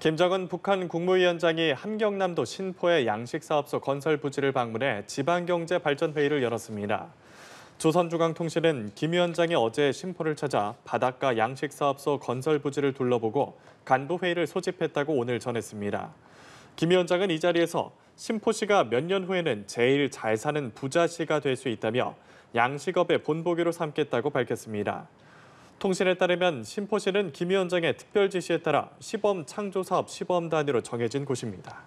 김정은 북한 국무위원장이 함경남도 신포의 양식사업소 건설 부지를 방문해 지방경제발전회의를 열었습니다. 조선중앙통신은 김 위원장이 어제 신포를 찾아 바닷가 양식사업소 건설 부지를 둘러보고 간부회의를 소집했다고 오늘 전했습니다. 김 위원장은 이 자리에서 신포시가 몇 년 후에는 제일 잘 사는 부자시가 될 수 있다며 양식업의 본보기로 삼겠다고 밝혔습니다. 통신에 따르면 심포시는 김 위원장의 특별 지시에 따라 시범 창조 사업 시범 단위로 정해진 곳입니다.